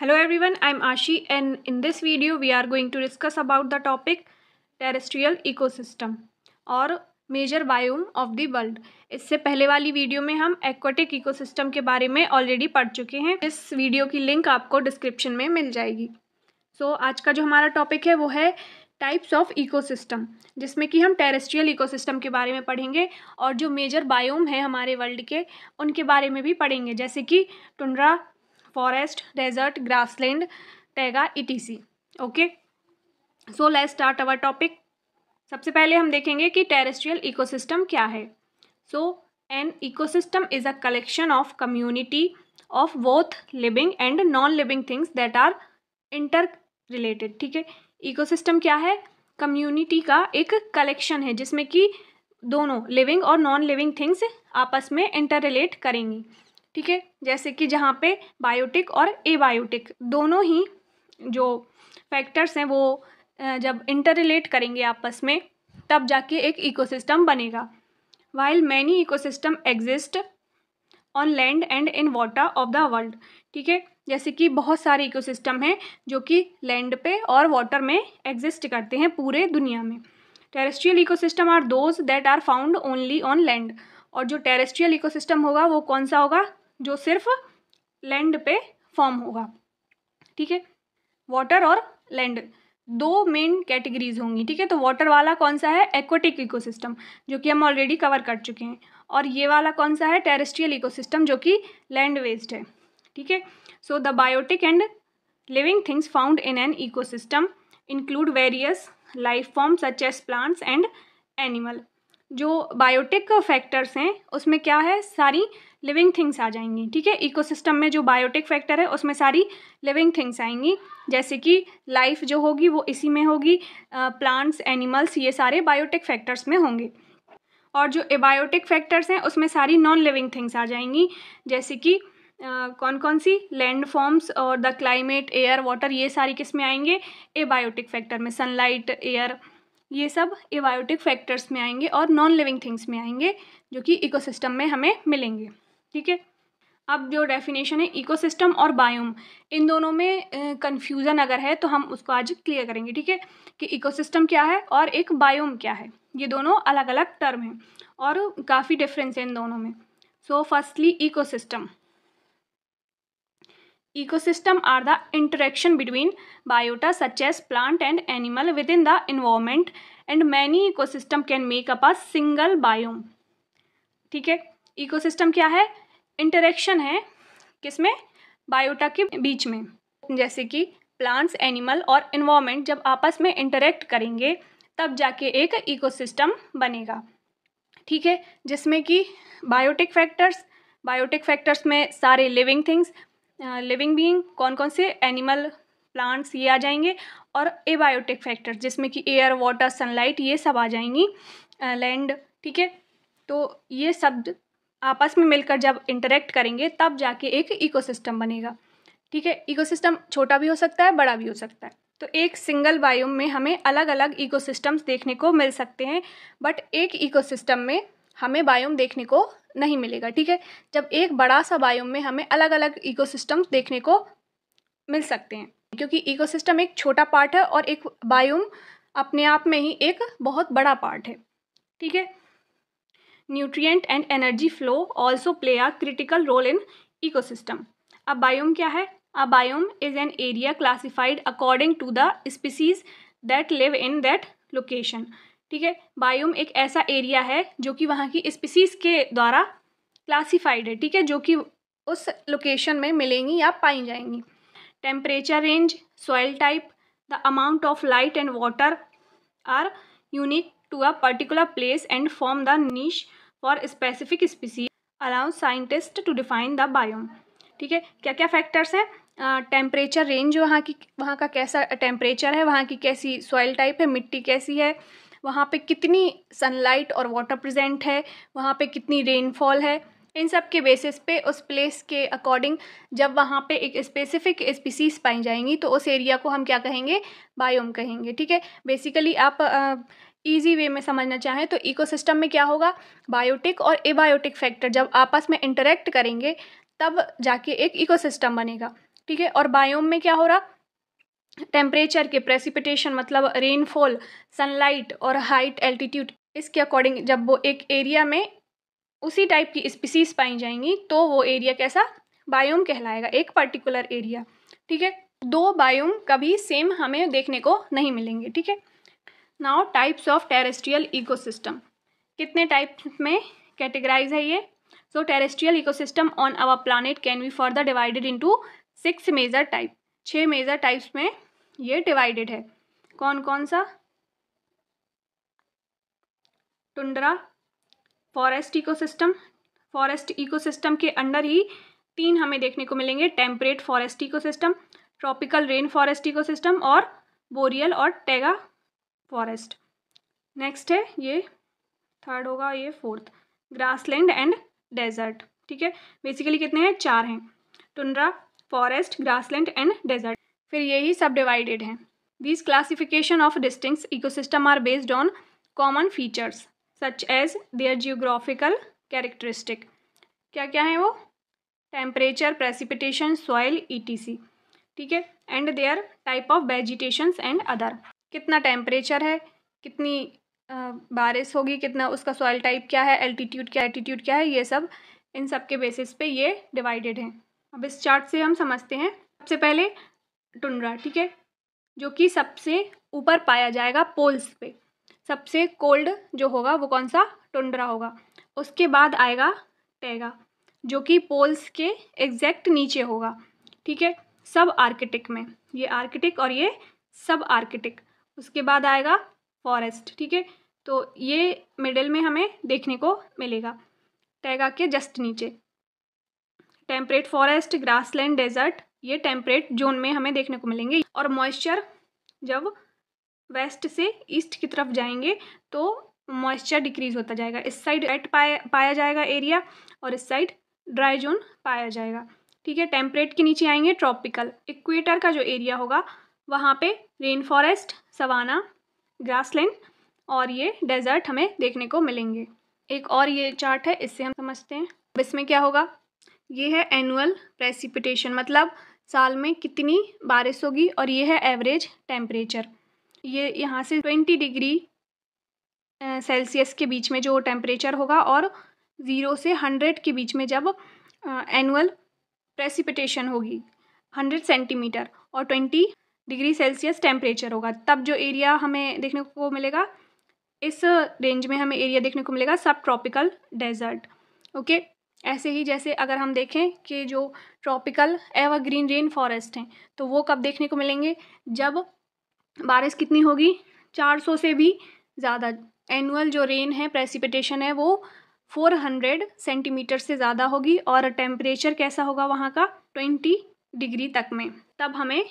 Hello everyone, I'm Ashi and in this video we are going to discuss about the topic terrestrial ecosystem और major biome of the world इससे पहले वाली video में हम aquatic ecosystem के बारे में ऑलरेडी पढ़ चुके हैं इस वीडियो की लिंक आपको डिस्क्रिप्शन में मिल जाएगी सो so, आज का जो हमारा टॉपिक है वो है टाइप्स ऑफ इकोसिस्टम जिसमें कि हम टेरेस्ट्रियल इकोसिस्टम के बारे में पढ़ेंगे और जो मेजर बायोम हैं हमारे वर्ल्ड के उनके बारे में भी पढ़ेंगे जैसे कि tundra forest desert grassland taiga etc okay so let start our topic सबसे पहले हम देखेंगे कि टेरेस्ट्रियल इकोसिस्टम क्या है so an ecosystem is a collection of community of both living and non living things that are interrelated ठीक है ecosystem क्या है कम्युनिटी का एक कलेक्शन है जिसमें कि दोनों लिविंग और नॉन लिविंग थिंग्स आपस में इंटर रिलेट करेंगी ठीक है जैसे कि जहाँ पे बायोटिक और एबायोटिक दोनों ही जो फैक्टर्स हैं वो जब इंटर रिलेट करेंगे आपस में तब जाके एक इकोसिस्टम बनेगा while many ecosystem exist on land and in water of the world ठीक है जैसे कि बहुत सारे इकोसिस्टम हैं जो कि लैंड पे और वाटर में एग्जिस्ट करते हैं पूरे दुनिया में terrestrial ecosystem are those that are found only on land और जो टेरेस्ट्रियल इकोसिस्टम होगा वो कौन सा होगा जो सिर्फ लैंड पे फॉर्म होगा ठीक है वाटर और लैंड दो मेन कैटेगरीज होंगी ठीक है तो वाटर वाला कौन सा है एक्वेटिक इकोसिस्टम जो कि हम ऑलरेडी कवर कर चुके हैं और ये वाला कौन सा है टेरेस्ट्रियल इकोसिस्टम जो कि लैंड वेस्ड है ठीक है so the biotic and living things found in an ecosystem include various life form such as plants and animal जो बायोटिक फैक्टर्स हैं उसमें क्या है सारी लिविंग थिंग्स आ जाएंगी ठीक है इकोसिस्टम में जो बायोटिक फैक्टर है उसमें सारी लिविंग थिंग्स आएंगी जैसे कि लाइफ जो होगी वो इसी में होगी प्लांट्स एनिमल्स ये सारे बायोटिक फैक्टर्स में होंगे और जो एबायोटिक फैक्टर्स हैं उसमें सारी नॉन लिविंग थिंग्स आ जाएंगी जैसे कि कौन कौन सी लैंड फॉर्म्स और द क्लाइमेट एयर वाटर ये सारी किस में आएंगे एबायोटिक फैक्टर में सनलाइट एयर ये सब एबायोटिक फैक्टर्स में आएंगे और नॉन लिविंग थिंग्स में आएंगे जो कि इकोसिस्टम में हमें मिलेंगे ठीक है अब जो डेफिनेशन है इकोसिस्टम और बायोम इन दोनों में कन्फ्यूज़न अगर है तो हम उसको आज क्लियर करेंगे ठीक है कि इकोसिस्टम क्या है और एक बायोम क्या है ये दोनों अलग अलग टर्म हैं और काफ़ी डिफरेंस है इन दोनों में so firstly ecosystem ecosystem are the interaction between biota such plant and animal within the environment and many ecosystem can make up a single biome ठीक है इकोसिस्टम क्या है इंटरेक्शन है किसमें बायोटा के बीच में जैसे कि प्लांट्स एनिमल और इन्वामेंट जब आपस में इंटरेक्ट करेंगे तब जाके एक इकोसिस्टम बनेगा ठीक है जिसमें कि बायोटिक फैक्टर्स बायोटिक फैक्टर्स में सारे लिविंग थिंग्स लिविंग बीइंग कौन कौन से एनिमल प्लांट्स ये आ जाएंगे और एबायोटिक फैक्टर्स जिसमें कि एयर वाटर सनलाइट ये सब आ जाएंगी लैंड ठीक है तो ये शब्द आपस में मिलकर जब इंटरेक्ट करेंगे तब जाके एक इकोसिस्टम बनेगा ठीक है इकोसिस्टम छोटा भी हो सकता है बड़ा भी हो सकता है तो एक सिंगल बायोम में हमें अलग अलग इकोसिस्टम्स देखने को मिल सकते हैं बट एक इकोसिस्टम में हमें बायोम देखने को नहीं मिलेगा ठीक है जब एक बड़ा सा बायोम में हमें अलग अलग इकोसिस्टम्स देखने को मिल सकते हैं क्योंकि इकोसिस्टम एक छोटा पार्ट है और एक बायोम अपने आप में ही एक बहुत बड़ा पार्ट है ठीक है nutrient and energy flow also play a critical role in ecosystem अब बायोम क्या है a biome is an area classified according to the species that live in that location ठीक है बायोम एक ऐसा एरिया है जो कि वहाँ की स्पीसीज के द्वारा क्लासिफाइड है ठीक है जो कि उस लोकेशन में मिलेंगी या पाई जाएंगी temperature range soil type the amount of light and water are unique to a particular place and form the niche for specific species allow scientist to define the biome ठीक है क्या क्या फैक्टर्स हैं टेम्परेचर रेंज वहाँ की वहाँ का कैसा टेम्परेचर है वहाँ की कैसी सॉइल टाइप है मिट्टी कैसी है वहाँ पे कितनी सनलाइट और वाटर प्रेजेंट है वहाँ पे कितनी रेनफॉल है इन सब के बेसिस पे उस प्लेस के अकॉर्डिंग जब वहाँ पे एक स्पेसिफिक स्पीसीज पाई जाएंगी तो उस एरिया को हम क्या कहेंगे बायोम कहेंगे ठीक है बेसिकली आप ईजी वे में समझना चाहें तो इकोसिस्टम में क्या होगा बायोटिक और एबायोटिक फैक्टर जब आपस में इंटरेक्ट करेंगे तब जाके एक इकोसिस्टम बनेगा ठीक है और बायोम में क्या हो रहा टेम्परेचर के प्रेसिपिटेशन मतलब रेनफॉल सनलाइट और हाइट एल्टीट्यूड इसके अकॉर्डिंग जब वो एक एरिया में उसी टाइप की स्पीसीज पाई जाएंगी तो वो एरिया कैसा बायोम कहलाएगा एक पर्टिकुलर एरिया ठीक है दो बायोम कभी सेम हमें देखने को नहीं मिलेंगे ठीक है now types of terrestrial ecosystem कितने टाइप्स में कैटेगराइज है ये so terrestrial ecosystem on our planet can be further divided into six major type छः मेजर टाइप्स में ये डिवाइडेड है कौन कौन सा tundra forest ecosystem forest ecosystem के अंडर ही तीन हमें देखने को मिलेंगे temperate forest ecosystem tropical rain forest ecosystem और बोरियल और टेगा फॉरेस्ट नेक्स्ट है ये थर्ड होगा ये फोर्थ ग्रासलैंड एंड डेजर्ट ठीक है बेसिकली कितने हैं चार हैं tundra forest grassland and desert फिर यही सब डिवाइडेड हैं these classification of distinct ecosystem are based on common features such as their geographical characteristic क्या क्या है वो temperature precipitation soil E T C ठीक है and their type of vegetations and other कितना टेम्परेचर है कितनी बारिश होगी कितना उसका सॉइल टाइप क्या है एल्टीट्यूड क्या एटीट्यूड क्या है ये सब इन सब के बेसिस पे ये डिवाइडेड हैं अब इस चार्ट से हम समझते हैं सबसे पहले टुंड्रा ठीक है जो कि सबसे ऊपर पाया जाएगा पोल्स पे सबसे कोल्ड जो होगा वो कौन सा टुंड्रा होगा उसके बाद आएगा टैगा जो कि पोल्स के एग्जैक्ट नीचे होगा ठीक है सब आर्किटिक में ये आर्किटिक और ये सब आर्किटिक उसके बाद आएगा फॉरेस्ट ठीक है तो ये मिडल में हमें देखने को मिलेगा टैगा के जस्ट नीचे टेम्परेट फॉरेस्ट ग्रासलैंड डेजर्ट ये टेम्परेट जोन में हमें देखने को मिलेंगे और मॉइस्चर जब वेस्ट से ईस्ट की तरफ जाएंगे तो मॉइस्चर डिक्रीज होता जाएगा इस साइड एट पाया पाया जाएगा एरिया और इस साइड ड्राई जोन पाया जाएगा ठीक है टेम्परेट के नीचे आएंगे ट्रॉपिकल इक्वेटर का जो एरिया होगा वहाँ पे रेन फॉरेस्ट सवाना ग्रासलैंड और ये डेजर्ट हमें देखने को मिलेंगे एक और ये चार्ट है इससे हम समझते हैं अब इसमें क्या होगा ये है एनुअल प्रेसिपिटेशन मतलब साल में कितनी बारिश होगी और ये है एवरेज टेम्परेचर ये यहाँ से ट्वेंटी डिग्री सेल्सियस के बीच में जो टेम्परेचर होगा और ज़ीरो से हंड्रेड के बीच में जब एनुअल प्रेसिपिटेशन होगी हंड्रेड सेंटीमीटर और ट्वेंटी डिग्री सेल्सियस टेम्परेचर होगा तब जो एरिया हमें देखने को मिलेगा इस रेंज में हमें एरिया देखने को मिलेगा सब ट्रॉपिकल डेजर्ट ओके ऐसे ही जैसे अगर हम देखें कि जो tropical evergreen rain forest हैं तो वो कब देखने को मिलेंगे जब बारिश कितनी होगी 400 से भी ज़्यादा एनुअल जो रेन है प्रेसिपिटेशन है वो 400 सेंटीमीटर से ज़्यादा होगी और टेम्परेचर कैसा होगा वहाँ का 20 डिग्री तक में तब हमें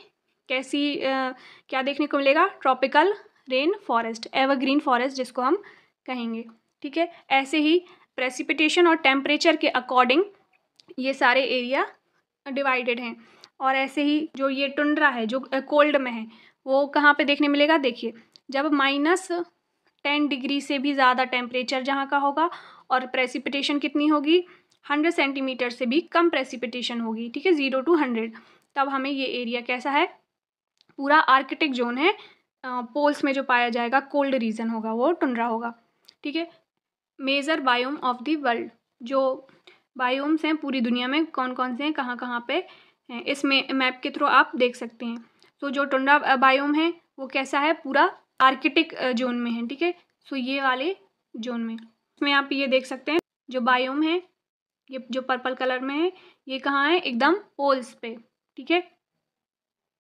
कैसी आ, क्या देखने को मिलेगा tropical rain forest evergreen forest जिसको हम कहेंगे ठीक है ऐसे ही प्रेसिपिटेशन और टेम्परेचर के अकॉर्डिंग ये सारे एरिया डिवाइडेड हैं और ऐसे ही जो ये टुंड्रा है जो कोल्ड में है वो कहाँ पे देखने मिलेगा देखिए जब माइनस टेन डिग्री से भी ज़्यादा टेम्परेचर जहाँ का होगा और प्रेसिपिटेशन कितनी होगी हंड्रेड सेंटीमीटर से भी कम प्रेसिपिटेशन होगी ठीक है ज़ीरो टू हंड्रेड तब हमें ये एरिया कैसा है पूरा आर्किटिक जोन है पोल्स में जो पाया जाएगा कोल्ड रीजन होगा वो टुंड्रा होगा ठीक है major biome of the world जो बायोम्स हैं पूरी दुनिया में कौन कौन से हैं कहाँ कहाँ पे हैं इस मैप के थ्रू आप देख सकते हैं तो जो टुंड्रा बायोम है वो कैसा है पूरा आर्किटिक जोन में है ठीक है सो ये वाले जोन में इसमें आप ये देख सकते हैं जो बायोम है ये जो पर्पल कलर में है ये कहाँ है एकदम पोल्स पे ठीक है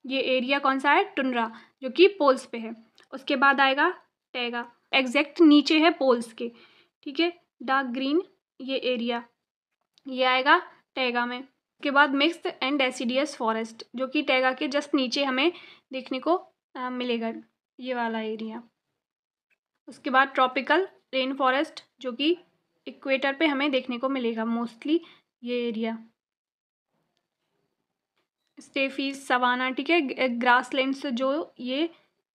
ये एरिया कौन सा है टुंड्रा जो कि पोल्स पे है उसके बाद आएगा टैगा एग्जैक्ट नीचे है पोल्स के ठीक है डार्क ग्रीन ये एरिया ये आएगा टैगा में उसके बाद मिक्स एंड एसिडियस फॉरेस्ट जो कि टैगा के जस्ट नीचे हमें देखने को आ, मिलेगा ये वाला एरिया उसके बाद ट्रॉपिकल रेन फॉरेस्ट जो कि इक्वेटर पे हमें देखने को मिलेगा मोस्टली ये एरिया स्टेफीज सवाना ठीक है ग्रास लैंड्स जो ये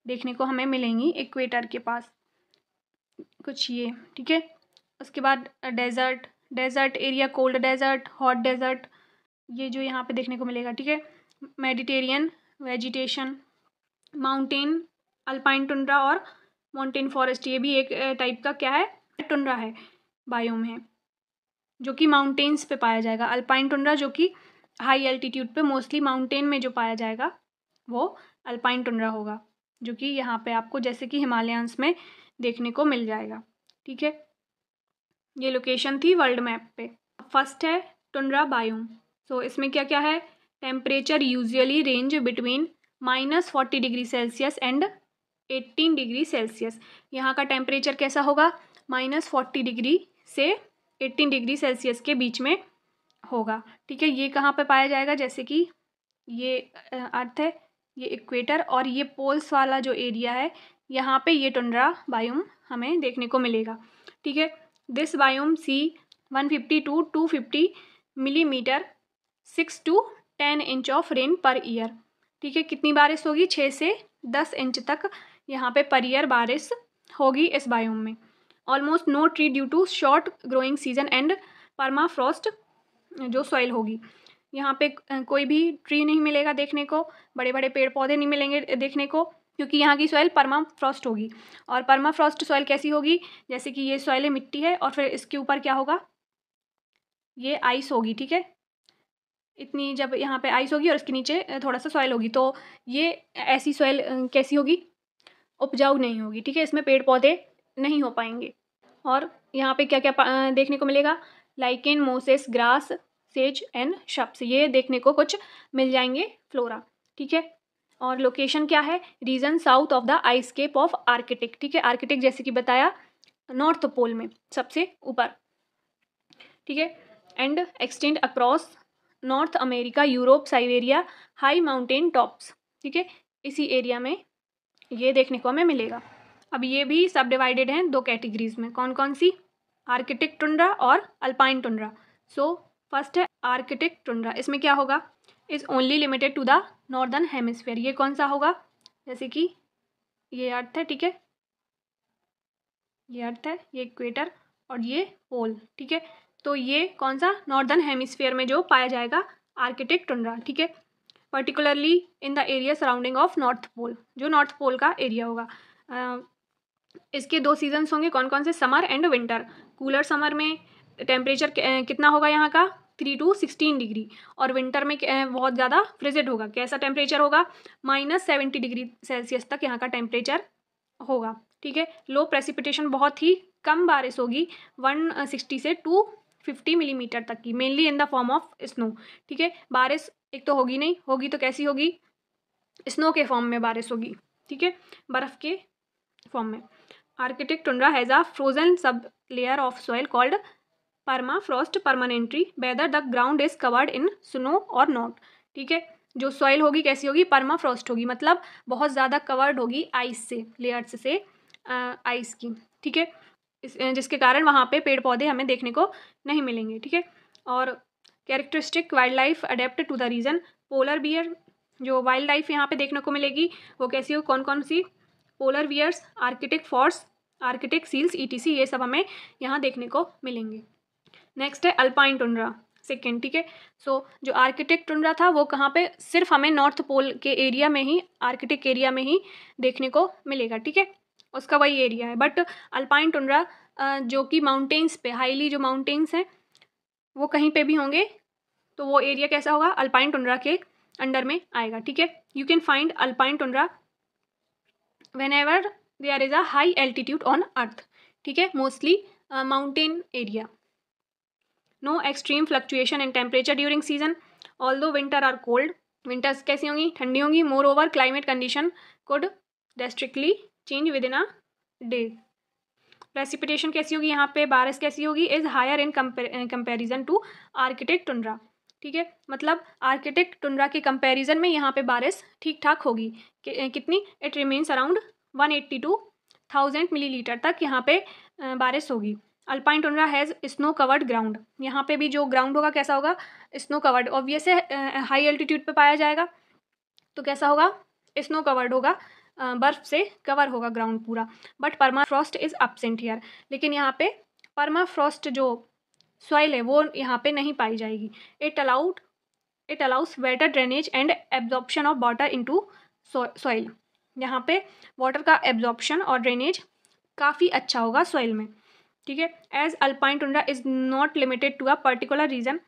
देखने को हमें मिलेंगी इक्वेटर के पास कुछ ये ठीक है उसके बाद desert desert area cold desert hot desert ये जो यहाँ पे देखने को मिलेगा ठीक है Mediterranean vegetation mountain alpine tundra और माउंटेन फॉरेस्ट ये भी एक टाइप का क्या है टुंड्रा है बायोम है जो कि माउंटेन्स पे पाया जाएगा अल्पाइन टुंड्रा जो कि हाई एल्टीट्यूड पे मोस्टली माउंटेन में जो पाया जाएगा वो अल्पाइन टुंड्रा होगा जो कि यहाँ पे आपको जैसे कि हिमालयांस में देखने को मिल जाएगा ठीक है ये लोकेशन थी वर्ल्ड मैप पे फर्स्ट है टुंड्रा बायोम सो इसमें क्या क्या है temperature usually range between minus forty degree Celsius and eighteen degree Celsius यहाँ का टेम्परेचर कैसा होगा माइनस फोर्टी डिग्री से एट्टीन डिग्री सेल्सियस के बीच में होगा ठीक है ये कहाँ पे पाया जाएगा जैसे कि ये अर्थ है ये इक्वेटर और ये पोल्स वाला जो एरिया है यहाँ पे ये टुंड्रा बायोम हमें देखने को मिलेगा ठीक है this biome sees one fifty to two fifty millimetre six to ten inch of rain per year ठीक है कितनी बारिश होगी छः से दस इंच तक यहाँ पे पर ईयर बारिश होगी इस बायोम में almost no tree due to short growing season and permafrost जो सॉइल होगी यहाँ पे कोई भी ट्री नहीं मिलेगा देखने को बड़े बड़े पेड़ पौधे नहीं मिलेंगे देखने को क्योंकि यहाँ की सॉइल परमा फ्रॉस्ट होगी और परमा फ्रॉस्ट सॉइल कैसी होगी जैसे कि ये सॉइल है मिट्टी है और फिर इसके ऊपर क्या होगा ये आइस होगी ठीक है इतनी जब यहाँ पे आइस होगी और इसके नीचे थोड़ा सा सॉइल होगी तो ये ऐसी सॉइल कैसी होगी उपजाऊ नहीं होगी ठीक है इसमें पेड़ पौधे नहीं हो पाएंगे और यहाँ पे क्या क्या देखने को मिलेगा लाइकेन मोसेस ग्रास सेज एंड शप्स ये देखने को कुछ मिल जाएंगे फ्लोरा ठीक है और लोकेशन क्या है region south of the icecap of Arctic ठीक है आर्किटिक जैसे कि बताया नॉर्थ पोल में सबसे ऊपर ठीक है and extend across North America Europe Siberia high mountain tops ठीक है इसी एरिया में ये देखने को हमें मिलेगा अब ये भी सब डिवाइडेड हैं दो कैटेगरीज में कौन कौन सी आर्किटिक टुंड्रा और अल्पाइन टुंड्रा सो फर्स्ट है आर्किटिक टुंड्रा इसमें क्या होगा is only limited to the northern hemisphere ये कौन सा होगा जैसे कि ये अर्थ है ठीक है ये अर्थ है ये इक्वेटर और ये पोल ठीक है तो ये कौन सा नॉर्दर्न हेमिसफेयर में जो पाया जाएगा आर्किटिक टुंड्रा ठीक है particularly in the area surrounding of North Pole जो नॉर्थ पोल का एरिया होगा इसके दो सीजन्स होंगे कौन कौन से summer and winter cooler summer में टेम्परेचर कितना होगा यहाँ का थ्री टू सिक्सटीन डिग्री और विंटर में बहुत ज़्यादा फ्रिजिड होगा कैसा टेम्परेचर होगा माइनस सेवेंटी डिग्री सेल्सियस तक यहाँ का टेम्परेचर होगा ठीक है लो प्रेसिपिटेशन बहुत ही कम बारिश होगी वन सिक्सटी से टू फिफ्टी मिलीमीटर तक की mainly in the form of snow ठीक है बारिश एक तो होगी नहीं होगी तो कैसी होगी स्नो के फॉर्म में बारिश होगी ठीक है बर्फ़ के फॉर्म में tundra has has frozen sub layer of soil called permafrost permanently whether the ground is covered in snow और नॉट ठीक है जो सॉइल होगी कैसी होगी परमा फ्रॉस्ट होगी मतलब बहुत ज़्यादा कवर्ड होगी आइस से लेयर्स से आइस की ठीक है इस जिसके कारण वहाँ पे पेड़ पौधे हमें देखने को नहीं मिलेंगे ठीक है और characteristic wildlife adapt to the region polar bear जो वाइल्ड लाइफ यहाँ पे देखने को मिलेगी वो कैसी हो कौन कौन सी polar bears Arctic foxes Arctic seals sea ये सब हमें यहाँ देखने को मिलेंगे नेक्स्ट है अल्पाइन टुंड्रा सेकेंड ठीक है सो जो आर्किटेक्ट टुंड्रा था वो कहाँ पे सिर्फ हमें नॉर्थ पोल के एरिया में ही आर्किटेक्ट एरिया में ही देखने को मिलेगा ठीक है उसका वही एरिया है बट अल्पाइन टुंड्रा जो कि माउंटेन्स पे हाईली जो माउंटेन्स हैं वो कहीं पे भी होंगे तो वो एरिया कैसा होगा अल्पाइन टुंड्रा के अंडर में आएगा ठीक है you can find alpine tundra whenever there is a high altitude on earth ठीक है mostly mountain area no extreme fluctuation in temperature during season although winter are cold winters कैसी होंगी ठंडी होंगी moreover climate condition could drastically change within a day precipitation कैसी होगी यहाँ पे बारिश कैसी होगी is higher in comparison to Arctic tundra ठीक है मतलब आर्किटेक्ट टुंड्रा के कंपैरिजन में यहाँ पे बारिश ठीक ठाक होगी कि, कितनी it remains around one eighty to thousand millilitre तक यहाँ पे बारिश होगी alpine tundra has snow covered ground यहाँ पे भी जो ग्राउंड होगा कैसा होगा स्नो कवर्ड ऑब्वियस है हाई एल्टीट्यूड पर पाया जाएगा तो कैसा होगा स्नो कवर्ड होगा बर्फ से कवर होगा ग्राउंड पूरा but permafrost is absent here लेकिन यहाँ पे परमा फ्रॉस्ट जो सॉइल है वो यहाँ पे नहीं पाई जाएगी it allowed it allows water drainage and absorption of water into soil यहाँ पे वाटर का एब्जॉर्प्शन और ड्रेनेज काफ़ी अच्छा होगा सॉइल में ठीक है as alpine tundra is not limited to a particular region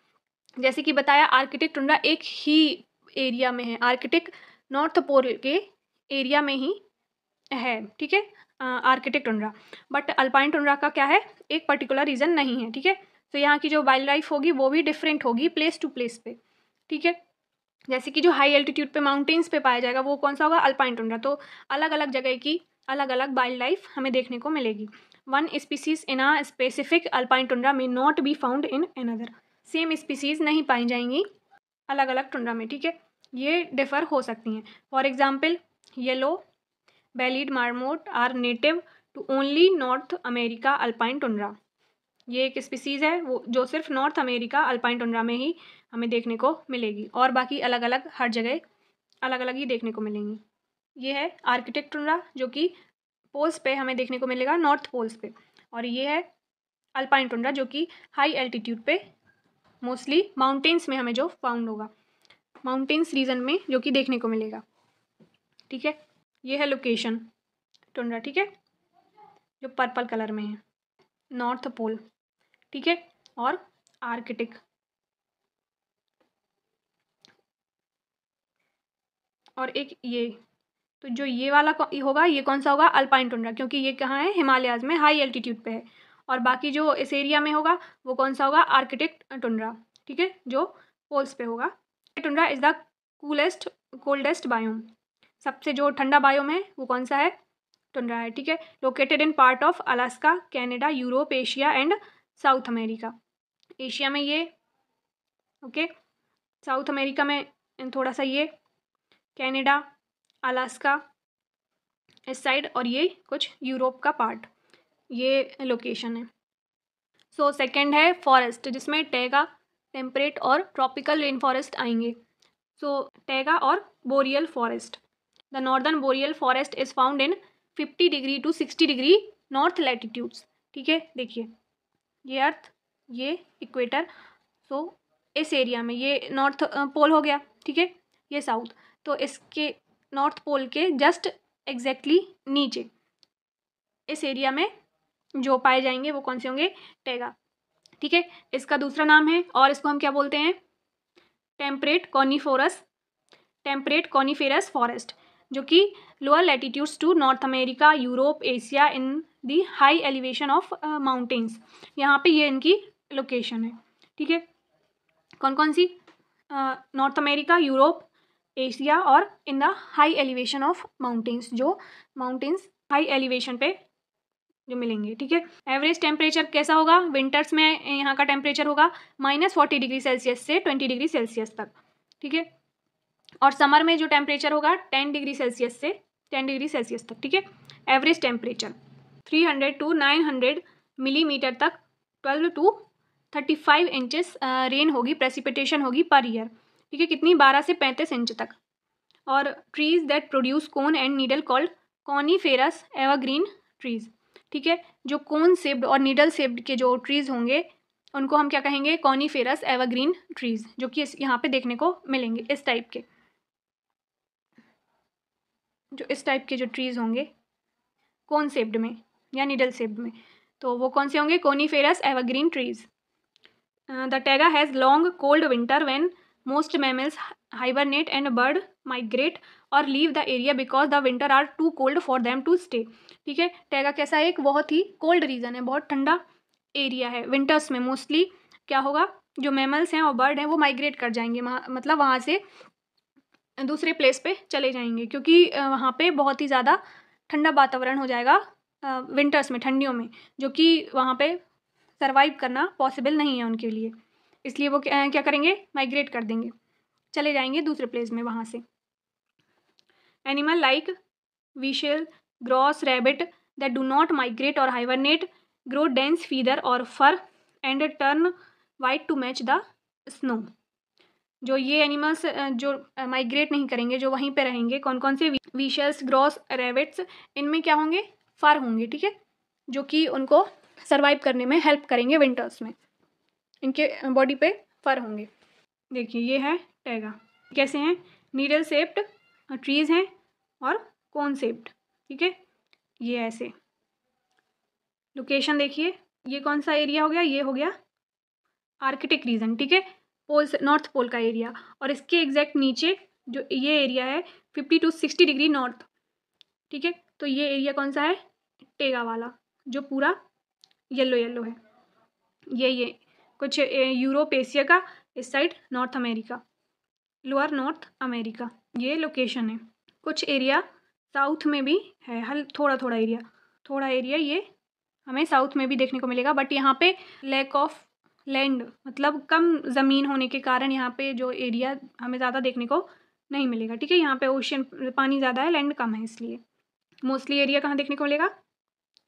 जैसे कि बताया आर्किटेक्ट टुंडा एक ही एरिया में है आर्किटेक्ट नॉर्थ पोल के एरिया में ही है ठीक है Arctic tundra but alpine tundra का क्या है एक पर्टिकुलर रीज़न नहीं है ठीक है तो यहाँ की जो वाइल्ड लाइफ होगी वो भी डिफरेंट होगी प्लेस टू प्लेस पे ठीक है जैसे कि जो हाई एल्टीट्यूड पे माउंटेन्स पे पाया जाएगा वो कौन सा होगा अल्पाइन टुंड्रा तो अलग अलग जगह की अलग अलग वाइल्ड लाइफ हमें देखने को मिलेगी one species in a specific alpine tundra में not be found in another same species नहीं पाई जाएंगी अलग अलग टुंड्रा में ठीक है ये डिफर हो सकती हैं for example yellow bellied marmot are native to only North America alpine tundra ये एक स्पीसीज़ है वो जो सिर्फ नॉर्थ अमेरिका अल्पाइन टुंड्रा में ही हमें देखने को मिलेगी और बाकी अलग अलग हर जगह अलग अलग ही देखने को मिलेंगी ये है आर्किटेक्ट टुंड्रा जो कि पोल्स पे हमें देखने को मिलेगा नॉर्थ पोल्स पे और ये है अल्पाइन टुंड्रा जो कि हाई एल्टीट्यूड पे मोस्टली माउंटेन्स में हमें जो फाउंड होगा माउंटेन्स रीजन में जो कि देखने को मिलेगा ठीक है ये है लोकेशन टुंड्रा ठीक है जो पर्पल कलर में है नॉर्थ पोल ठीक है और आर्किटिक और एक ये तो जो ये वाला ये होगा ये कौन सा होगा अल्पाइन टुंड्रा क्योंकि ये कहाँ है हिमालयाज में हाई एल्टीट्यूड पे है और बाकी जो इस एरिया में होगा वो कौन सा होगा आर्किटिक टुंड्रा ठीक है जो पोल्स पे होगा tundra is the coolest coldest biome सबसे जो ठंडा बायोम है वो कौन सा है टुंड्रा है ठीक है located in part of Alaska Canada Europe Asia and South America Asia में ये ओके साउथ अमेरिका में थोड़ा सा ये कैनेडा अलास्का इस साइड और ये कुछ यूरोप का पार्ट ये लोकेशन है सो so, सेकंड है फॉरेस्ट जिसमें टैगा टेम्परेट और ट्रॉपिकल रेन फॉरेस्ट आएंगे सो so, टैगा और boreal forest the northern boreal forest is found in fifty degree to sixty degree north latitudes ठीक है देखिए ये अर्थ ये इक्वेटर सो इस एरिया में ये नॉर्थ पोल हो गया ठीक है ये साउथ तो इसके नॉर्थ पोल के जस्ट एग्जैक्टली exactly नीचे इस एरिया में जो पाए जाएंगे वो कौन से होंगे टेगा ठीक है इसका दूसरा नाम है और इसको हम क्या बोलते हैं temperate coniferous temperate coniferous forest जो कि lower latitudes to North America Europe Asia in the high elevation of mountains यहाँ पे ये इनकी लोकेशन है ठीक है कौन कौन सी नॉर्थ अमेरिका यूरोप एशिया और in the high elevation of mountains जो माउंटेन्स हाई एलिवेशन पे जो मिलेंगे ठीक है एवरेज टेम्परेचर कैसा होगा विंटर्स में यहाँ का टेम्परेचर होगा माइनस फोर्टी डिग्री सेल्सियस से ट्वेंटी डिग्री सेल्सियस तक ठीक है और समर में जो टेम्परेचर होगा टेन डिग्री सेल्सियस से टेन डिग्री सेल्सियस तक ठीक है average temperature three hundred to nine hundred millimetre तक twelve to thirty five inches rain होगी प्रेसिपिटेशन होगी पर ईयर ठीक है कितनी बारह से पैंतीस इंच तक और trees that produce cone and needle called coniferous evergreen trees ठीक है जो कोन सेप्ड और नीडल सेप्ड के जो ट्रीज होंगे उनको हम क्या कहेंगे कॉनीफेरस एवरग्रीन ट्रीज जो कि यहाँ पे देखने को मिलेंगे इस टाइप के जो इस टाइप के जो ट्रीज होंगे कौन सेप्ड में या निडल सेप में तो वो कौन से होंगे coniferous evergreen trees the taiga has long cold winter when most mammals hibernate and bird migrate और leave the area because the winter are too cold for them to stay ठीक है टैगा कैसा है एक बहुत ही कोल्ड रीजन है बहुत ठंडा एरिया है विंटर्स में मोस्टली क्या होगा जो मेमल्स हैं और बर्ड हैं वो माइग्रेट कर जाएंगे मतलब वहाँ से दूसरे प्लेस पे चले जाएंगे क्योंकि uh, वहाँ पे बहुत ही ज़्यादा ठंडा वातावरण हो जाएगा विंटर्स में ठंडियों में जो कि वहाँ पे सर्वाइव करना पॉसिबल नहीं है उनके लिए इसलिए वो क्या, क्या करेंगे माइग्रेट कर देंगे चले जाएंगे दूसरे प्लेस में वहाँ से animal like weasel grouse rabbit that do not migrate और हाइवरनेट ग्रो डेंस फीदर और fur and turn white to match the snow जो ये एनिमल्स जो माइग्रेट नहीं करेंगे जो वहीं पे रहेंगे कौन कौन से वीशल्स ग्रॉस रेबिट्स इनमें क्या होंगे फार होंगे ठीक है जो कि उनको सर्वाइव करने में हेल्प करेंगे विंटर्स में इनके बॉडी पे फर होंगे देखिए ये है टैगा कैसे हैं नीडल सेप्ड ट्रीज हैं और कौन सेप्ड ठीक है ये ऐसे लोकेशन देखिए ये कौन सा एरिया हो गया ये हो गया आर्किटिक रीजन ठीक है पोल नॉर्थ पोल का एरिया और इसके एग्जैक्ट नीचे जो ये एरिया है fifty to sixty degree north ठीक है तो ये एरिया कौन सा है टेगा वाला जो पूरा येलो येलो है ये ये कुछ यूरोप एशिया का इस side North America lower North America ये लोकेशन है कुछ एरिया साउथ में भी है हल थोड़ा थोड़ा एरिया थोड़ा एरिया ये हमें साउथ में भी देखने को मिलेगा बट यहाँ पे लैक ऑफ लैंड मतलब कम ज़मीन होने के कारण यहाँ पे जो एरिया हमें ज़्यादा देखने को नहीं मिलेगा ठीक है यहाँ पे ओशियन पानी ज़्यादा है लैंड कम है इसलिए मोस्टली एरिया कहाँ देखने को मिलेगा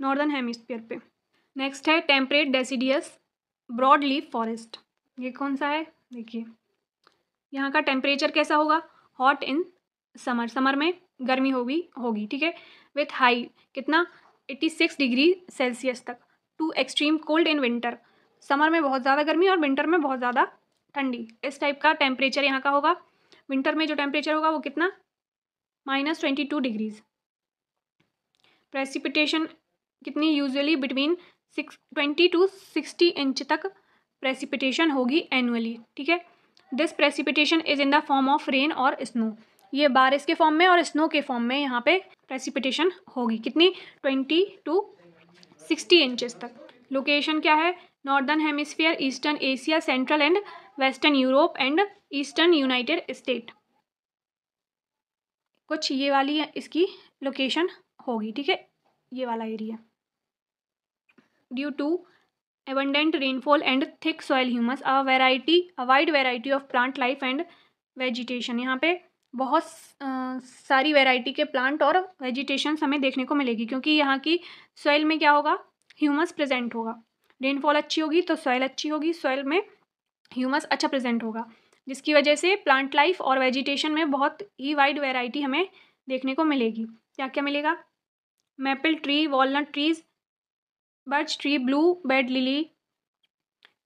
नॉर्दर्न हेमिस्फीयर पे नेक्स्ट है temperate deciduous broad leaf forest ये कौन सा है देखिए यहाँ का टेम्परेचर कैसा होगा हॉट इन समर समर में गर्मी होगी होगी ठीक है विथ हाई कितना 86 डिग्री सेल्सियस तक to extreme cold in winter summer में बहुत ज़्यादा गर्मी और विंटर में बहुत ज़्यादा ठंडी इस टाइप का टेम्परेचर यहाँ का होगा विंटर में जो टेम्परेचर होगा वो कितना minus twenty two degrees precipitation कितनी usually between six twenty to sixty inch तक प्रेसिपिटेशन होगी एनुअली ठीक है this precipitation is in the form of rain और स्नो ये बारिश के फॉर्म में और स्नो के फॉर्म में यहाँ पे प्रेसिपिटेशन होगी कितनी ट्वेंटी टू सिक्सटी इंचज तक लोकेशन क्या है northern hemisphere eastern Asia central and western Europe and eastern United State कुछ ये वाली इसकी लोकेशन होगी ठीक है ये वाला area due to abundant rainfall and thick soil humus a variety a wide variety of plant life and vegetation यहाँ पे बहुत सारी वेराइटी के प्लांट और वेजिटेशन हमें देखने को मिलेगी क्योंकि यहाँ की सॉइल में क्या होगा ह्यूमस प्रेजेंट होगा रेनफॉल अच्छी होगी तो सॉइल अच्छी होगी सॉइल में ह्यूमस अच्छा प्रेजेंट होगा जिसकी वजह से प्लांट लाइफ और वेजिटेशन में बहुत ही वाइड वेराइटी हमें देखने को मिलेगी क्या क्या मिलेगा maple tree walnut trees birch tree blue bead lily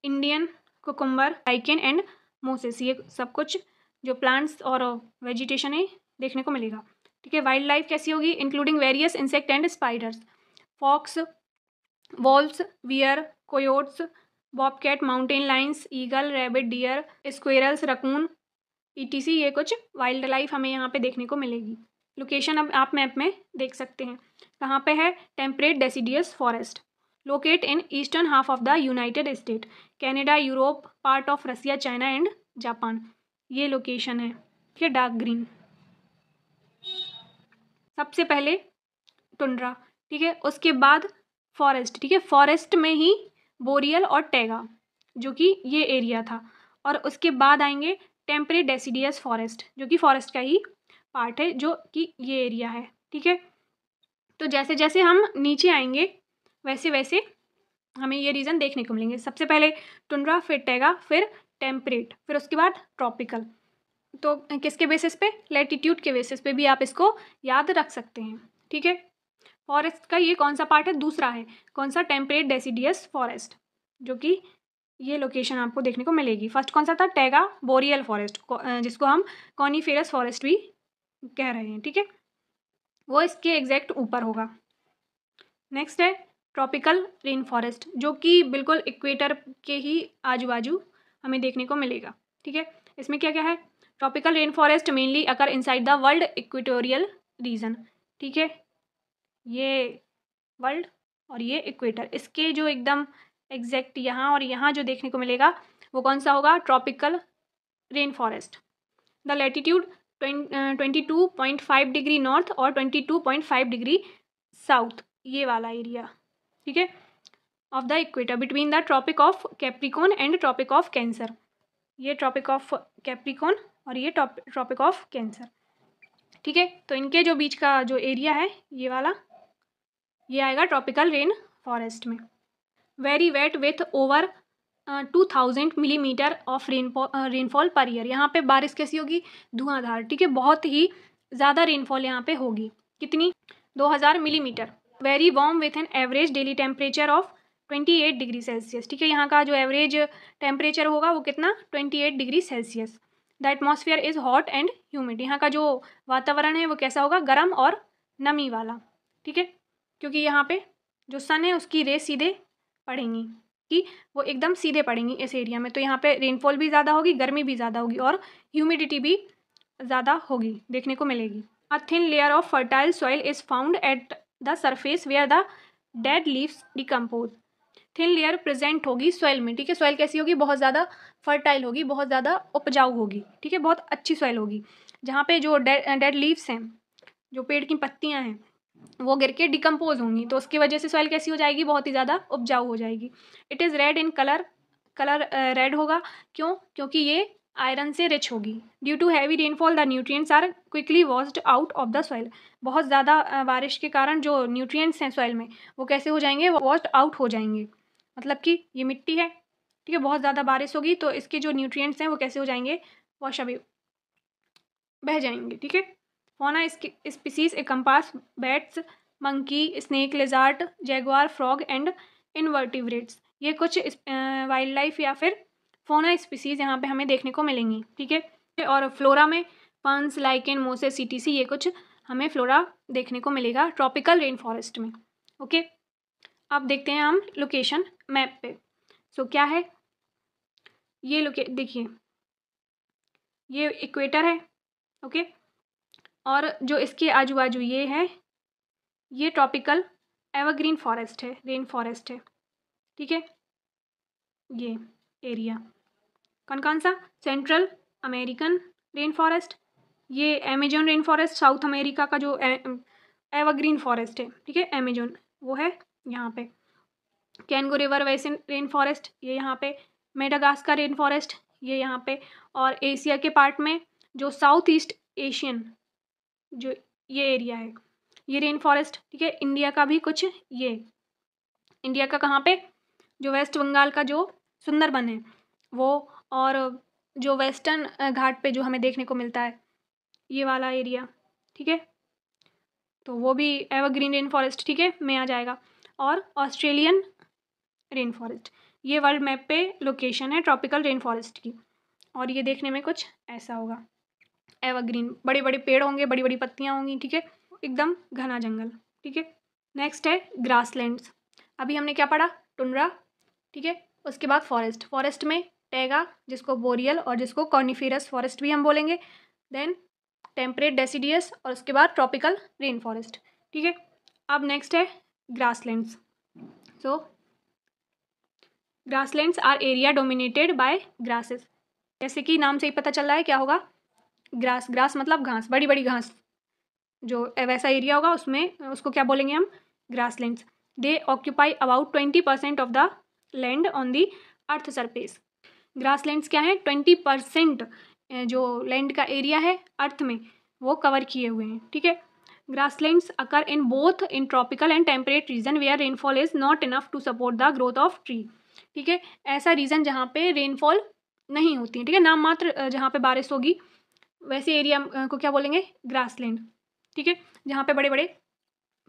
Indian cucumber icon and mosses ये सब कुछ जो प्लांट्स और वेजिटेशन है देखने को मिलेगा ठीक है वाइल्ड लाइफ कैसी होगी including various insect and spiders fox wolves bear coyotes bobcat mountain lions eagle rabbit deer squirrels raccoon ई ये कुछ वाइल्ड लाइफ हमें यहाँ पे देखने को मिलेगी लोकेशन अब आप मैप में देख सकते हैं कहाँ पे है temperate deciduous forest located in eastern half of the United State Canada Europe part of Russia China and Japan ये लोकेशन है ठीक है डार्क ग्रीन सबसे पहले टुंड्रा ठीक है उसके बाद फॉरेस्ट ठीक है फॉरेस्ट में ही बोरियल और टैगा जो कि ये एरिया था और उसके बाद आएंगे टेम्परेट डेसीडियस फॉरेस्ट जो कि फॉरेस्ट का ही पार्ट है जो कि ये एरिया है ठीक है तो जैसे जैसे हम नीचे आएंगे वैसे वैसे हमें ये रीज़न देखने को मिलेंगे सबसे पहले टुंड्रा फिर टैगा फिर टेम्परेट फिर उसके बाद ट्रॉपिकल तो किसके बेसिस पे लेटीट्यूड के बेसिस पे भी आप इसको याद रख सकते हैं ठीक है फॉरेस्ट का ये कौन सा पार्ट है दूसरा है कौन सा टेम्परेट डेसीडियस फॉरेस्ट जो कि ये लोकेशन आपको देखने को मिलेगी फर्स्ट कौन सा था टैगा बोरियल फॉरेस्ट जिसको हम कॉनीफेरस फॉरेस्ट भी कह रहे हैं ठीक है वो इसके एग्जैक्ट ऊपर होगा नेक्स्ट है ट्रॉपिकल रेन फॉरेस्ट जो कि बिल्कुल इक्वेटर के ही आजू बाजू हमें देखने को मिलेगा ठीक है इसमें क्या क्या है tropical rain forest mainly occur inside the world equatorial region ठीक है ये वर्ल्ड और ये इक्वेटर इसके जो एकदम एग्जैक्ट यहाँ और यहाँ जो देखने को मिलेगा वो कौन सा होगा tropical rain forest the latitude twenty two point five degree north और twenty two point five degree south ये वाला एरिया ठीक है of the equator between the tropic of Capricorn and tropic of Cancer ये ट्रॉपिक ऑफ कैप्रिकॉन और ये tropic of cancer ठीक है तो इनके जो बीच का जो एरिया है ये वाला ये आएगा ट्रॉपिकल रेन फॉरेस्ट में very wet with over two thousand millimetre of rainfall rainfall per year यहाँ पे बारिश कैसी होगी धुआंधार ठीक है बहुत ही ज़्यादा रेनफॉल यहाँ पे होगी कितनी दो हज़ार millimetre very warm with an average daily temperature of twenty eight degree Celsius ठीक है यहाँ का जो एवरेज टेम्परेचर होगा वो कितना twenty eight degree Celsius the atmosphere is hot and humid यहाँ का जो वातावरण है वो कैसा होगा गर्म और नमी वाला ठीक है क्योंकि यहाँ पे जो सन है उसकी रेस सीधे पड़ेंगी कि वो एकदम सीधे पड़ेंगी इस एरिया में तो यहाँ पे रेनफॉल भी ज़्यादा होगी गर्मी भी ज़्यादा होगी और ह्यूमिडिटी भी ज़्यादा होगी देखने को मिलेगी a thin layer of fertile soil is found at the surface where the dead leaves decompose thin layer present होगी सॉइल में ठीक है सॉइल कैसी होगी बहुत ज़्यादा फर्टाइल होगी बहुत ज़्यादा उपजाऊ होगी ठीक है बहुत अच्छी सॉइल होगी जहाँ पे जो डेड डेड लीव्स हैं जो पेड़ की पत्तियाँ हैं वो गिर के डिकम्पोज होंगी तो उसकी वजह से सॉइल कैसी हो जाएगी बहुत ही ज़्यादा उपजाऊ हो जाएगी it is red in colour colour red होगा क्यों क्योंकि ये आयरन से रिच होगी due to heavy rainfall the nutrients are quickly washed out of the soil बहुत ज़्यादा uh, बारिश के कारण जो न्यूट्रिएंट्स हैं सॉइल में वो कैसे हो जाएंगे वॉस्ड आउट हो जाएंगे मतलब कि ये मिट्टी है ठीक है बहुत ज़्यादा बारिश होगी तो इसके जो न्यूट्रिएंट्स हैं वो कैसे हो जाएंगे वॉश अवे बह जाएंगे ठीक है fauna species encompass bats monkey snake lizard jaguar frog and invertebrates ये कुछ वाइल्ड लाइफ या फिर फोना स्पीसीज यहाँ पे हमें देखने को मिलेंगी ठीक है और फ्लोरा में फंस लाइकन मोसे सीटीसी ये कुछ हमें फ्लोरा देखने को मिलेगा ट्रॉपिकल रेन फॉरेस्ट में ओके अब देखते हैं हम लोकेशन मैप पे सो क्या है ये लोके देखिए ये इक्वेटर है ओके okay? और जो इसके आजू बाजू ये है ये ट्रॉपिकल एवरग्रीन फॉरेस्ट है रेन फॉरेस्ट है ठीक है ये एरिया कौन कौन सा सेंट्रल अमेरिकन रेन फॉरेस्ट ये Amazon rain forest South America का जो एवरग्रीन फॉरेस्ट है ठीक है अमेजोन वो है यहाँ पे Congo river basin rain forest ये यहाँ पे मेडागास का रेन फॉरेस्ट ये यहाँ पे और एशिया के पार्ट में जो साउथ ईस्ट एशियन जो ये एरिया है ये रेन फॉरेस्ट ठीक है इंडिया का भी कुछ ये इंडिया का कहाँ पे जो वेस्ट बंगाल का जो सुंदरबन है वो और जो वेस्टर्न घाट पे जो हमें देखने को मिलता है ये वाला एरिया ठीक है तो वो भी एवरग्रीन रेन फॉरेस्ट ठीक है में आ जाएगा और ऑस्ट्रेलियन रेन फॉरेस्ट ये वर्ल्ड मैप पे लोकेशन है ट्रॉपिकल रेन फॉरेस्ट की और ये देखने में कुछ ऐसा होगा एवरग्रीन बड़े बड़े पेड़ होंगे बड़ी बड़ी पत्तियाँ होंगी ठीक है एकदम घना जंगल ठीक है नेक्स्ट है ग्रासलैंड्स अभी हमने क्या पढ़ा टुंड्रा ठीक है उसके बाद फॉरेस्ट फॉरेस्ट में टैगा जिसको बोरियल और जिसको कॉर्निफेरस फॉरेस्ट भी हम बोलेंगे देन टेम्परेट डेसीडियस और उसके बाद ट्रॉपिकल रेन फॉरेस्ट ठीक है अब नेक्स्ट है grasslands so grasslands are area dominated by grasses जैसे कि नाम से ही पता चल रहा है क्या होगा ग्रास ग्रास मतलब घास बड़ी बड़ी घास जो वैसा एरिया होगा उसमें उसको क्या बोलेंगे हम grassland they occupy about twenty percent of the land on the earth surface grasslands क्या है ट्वेंटी परसेंट जो लैंड का एरिया है अर्थ में वो कवर किए हुए हैं ठीक है grasslands occur in both in tropical and temperate region where rainfall is not enough to support the growth of tree ठीक है ऐसा रीजन जहाँ पे रेनफॉल नहीं होती है ठीक है नाम मात्र जहाँ पे बारिश होगी वैसे एरिया को क्या बोलेंगे ग्रास ठीक है जहाँ पर बड़े बड़े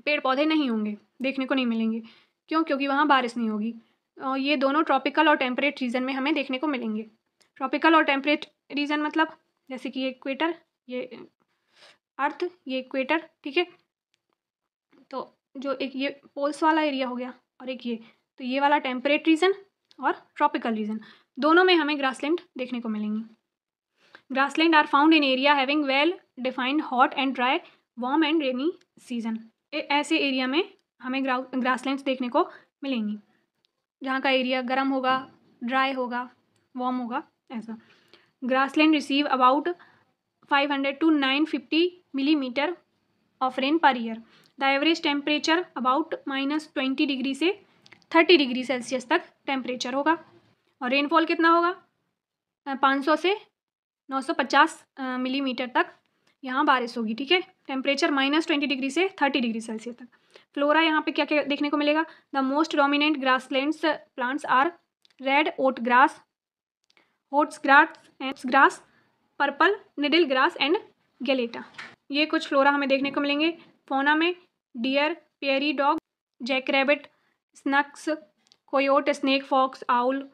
पेड़ पौधे नहीं होंगे देखने को नहीं मिलेंगे क्यों क्योंकि वहाँ बारिश नहीं होगी और ये दोनों ट्रॉपिकल और टेम्परेट रीजन में हमें देखने को मिलेंगे ट्रॉपिकल और टेम्परेट रीजन मतलब जैसे कि ये इक्वेटर ये अर्थ ये इक्वेटर ठीक है तो जो एक ये पोल्स वाला एरिया हो गया और एक ये तो ये वाला टेम्परेट रीजन और ट्रॉपिकल रीजन दोनों में हमें ग्रासलैंड देखने को मिलेंगी grassland are found in area having well defined hot and dry warm and rainy season ऐसे एरिया में हमें ग्रासलैंड्स देखने को मिलेंगी जहाँ का एरिया गर्म होगा ड्राई होगा वार्म होगा ऐसा grassland receive about 500 to 950 millimetre of rain per year the average temperature about minus twenty degree से थर्टी डिग्री सेल्सियस तक टेम्परेचर होगा और रेनफॉल कितना होगा पाँच सौ से 950 मिलीमीटर तक यहाँ बारिश होगी ठीक है टेम्परेचर माइनस ट्वेंटी डिग्री से थर्टी डिग्री सेल्सियस तक फ्लोरा यहाँ पे क्या क्या देखने को मिलेगा the most dominant grass plants are red oat grass oats grass apes grass purple needle grass and galleta ये कुछ फ्लोरा हमें देखने को मिलेंगे फोना में deer prairie dog jack rabbit snakes coyote snake fox owl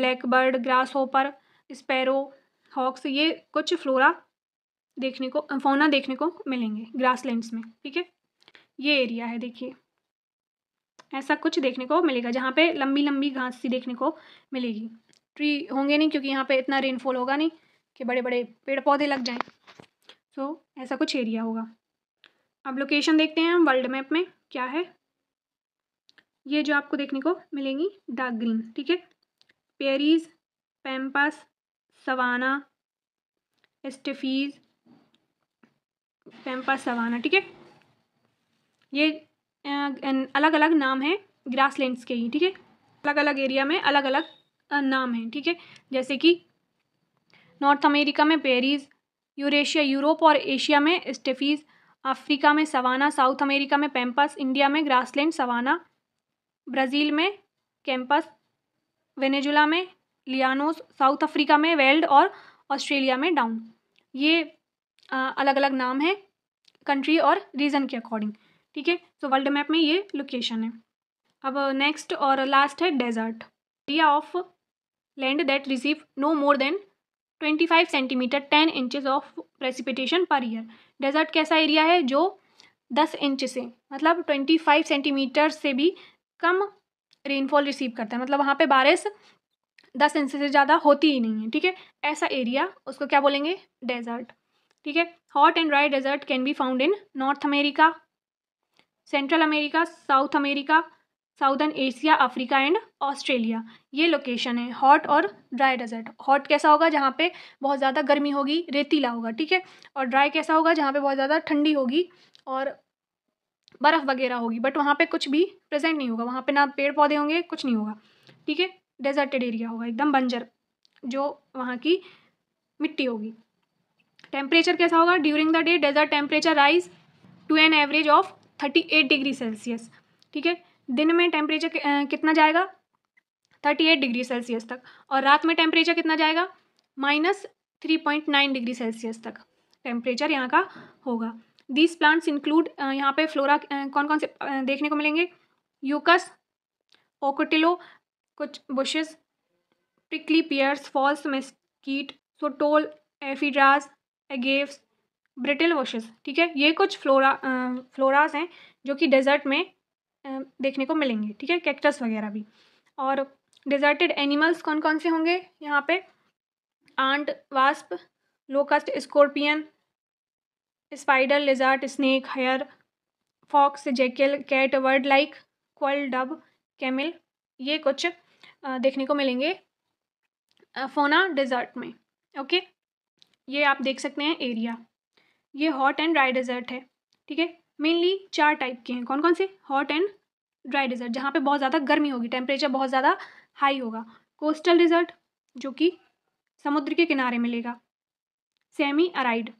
black bird grasshopper sparrow hawks ये कुछ flora देखने को फोना देखने को मिलेंगे ग्रासलैंड्स में ठीक है ये एरिया है देखिए ऐसा कुछ देखने को मिलेगा जहाँ पे लंबी लंबी घास सी देखने को मिलेगी ट्री होंगे नहीं क्योंकि यहाँ पे इतना रेनफॉल होगा नहीं कि बड़े बड़े पेड़ पौधे लग जाएं सो so, ऐसा कुछ एरिया होगा अब लोकेशन देखते हैं हम वर्ल्ड मैप में क्या है ये जो आपको देखने को मिलेंगी डार्क ग्रीन ठीक है prairies pampas savanna steppes pampa savanna ठीक है ये अलग अलग नाम है ग्रासलैंड्स के ही ठीक है अलग अलग एरिया में अलग अलग नाम है ठीक है जैसे कि नॉर्थ अमेरिका में पेरीज यूरेशिया यूरोप और एशिया में स्टेफीज अफ्रीका में सवाना साउथ अमेरिका में पैम्पस इंडिया में ग्रासलैंड सवाना ब्राज़ील में कैंपस वेनेजुला में लियानोस साउथ अफ्रीका में वेल्ड और ऑस्ट्रेलिया में डाउन ये अलग अलग नाम है कंट्री और रीजन के अकॉर्डिंग ठीक है सो वर्ल्ड मैप में ये लोकेशन है अब नेक्स्ट और लास्ट है desert area of land that receive no more than twenty five centimetre ten inches of precipitation per year desert कैसा एरिया है जो दस इंच से मतलब ट्वेंटी फाइव सेंटीमीटर से भी कम रेनफॉल रिसीव करता है मतलब वहाँ पे बारिश दस इंच से ज़्यादा होती ही नहीं है ठीक है ऐसा एरिया उसको क्या बोलेंगे डेजर्ट ठीक है hot and dry desert can be found in North America Central America South America southern Asia Africa and Australia ये लोकेशन है हॉट और ड्राई डेजर्ट हॉट कैसा होगा जहाँ पे बहुत ज़्यादा गर्मी होगी रेतीला होगा ठीक है और ड्राई कैसा होगा जहाँ पे बहुत ज़्यादा ठंडी होगी और बर्फ़ वगैरह होगी बट वहाँ पे कुछ भी प्रेजेंट नहीं होगा वहाँ पे ना पेड़ पौधे होंगे कुछ नहीं होगा ठीक है डेजर्टेड एरिया होगा एकदम बंजर जो वहाँ की मिट्टी होगी टेम्परेचर कैसा होगा during the day desert temperature rise to an average of thirty eight degree Celsius ठीक है दिन में टेम्परेचर कितना जाएगा थर्टी एट डिग्री सेल्सियस तक और रात में टेम्परेचर कितना जाएगा minus three point nine degree Celsius तक टेम्परेचर यहाँ का होगा दीज प्लांट्स इंक्लूड यहाँ पे फ्लोरा कौन कौन से देखने को मिलेंगे यूकस ओकोटिलो कुछ bushes pears false false mesquite, sotol, ephedras agaves brittle bushes ठीक है ये कुछ फ्लोरा आ, फ्लोरास हैं जो कि डेजर्ट में आ, देखने को मिलेंगे ठीक है कैक्टस वगैरह भी और डेजर्टेड एनिमल्स कौन कौन से होंगे यहाँ पे ant wasp locust scorpion spider lizard snake hare fox jackal cat bird like quail dove camel ये कुछ देखने को मिलेंगे फोना डेजर्ट में ओके ये आप देख सकते हैं एरिया ये हॉट एंड ड्राई डेजर्ट है ठीक है मेनली चार टाइप के हैं कौन कौन से हॉट एंड ड्राई डेजर्ट जहाँ पे बहुत ज़्यादा गर्मी होगी टेम्परेचर बहुत ज़्यादा हाई होगा कोस्टल डेजर्ट जो कि समुद्र के किनारे मिलेगा सेमी अराइड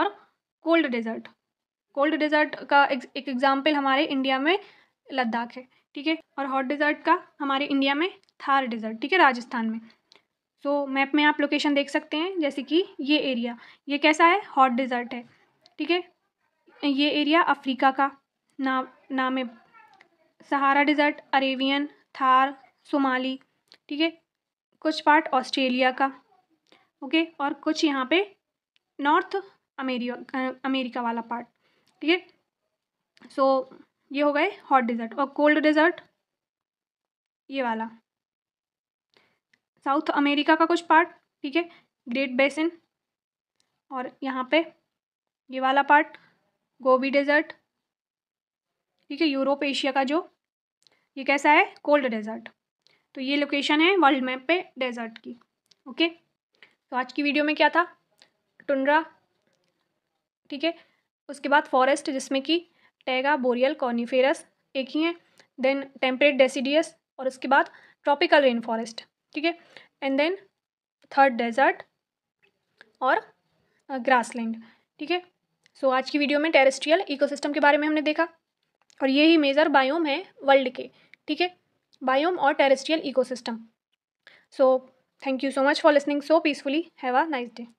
और कोल्ड डेजर्ट कोल्ड डेजर्ट का एक एग्ज़ाम्पल हमारे इंडिया में लद्दाख है ठीक है और हॉट डिज़र्ट का हमारे इंडिया में थार डिज़र्ट ठीक है राजस्थान में सो so, मैप में आप लोकेशन देख सकते हैं जैसे कि ये एरिया ये कैसा है हॉट डिज़र्ट है ठीक है ये एरिया अफ्रीका का ना नाम है Sahara desert Arabian Thar Somali ठीक है कुछ पार्ट ऑस्ट्रेलिया का ओके और कुछ यहाँ पे नॉर्थ अमेरिका अमेरिका वाला पार्ट ठीक है सो ये हो गए हॉट डिज़र्ट और कोल्ड डिज़र्ट ये वाला साउथ अमेरिका का कुछ पार्ट ठीक है ग्रेट बेसिन और यहाँ पे ये वाला पार्ट गोबी डेजर्ट ठीक है यूरोप एशिया का जो ये कैसा है कोल्ड डेजर्ट तो ये लोकेशन है वर्ल्ड मैप पे डेजर्ट की ओके तो आज की वीडियो में क्या था टुंड्रा ठीक है उसके बाद फॉरेस्ट जिसमें कि टैगा बोरियल कॉर्निफेरस एक ही है देन टेम्परेट डेसीडियस और उसके बाद ट्रॉपिकल रेन फॉरेस्ट ठीक है एंड देन थर्ड डेजर्ट और ग्रासलैंड ठीक है सो आज की वीडियो में टेरेस्ट्रियल इकोसिस्टम के बारे में हमने देखा और ये ही मेजर बायोम है वर्ल्ड के ठीक है बायोम और terrestrial ecosystem so thank you so much for listening so peacefully have a nice day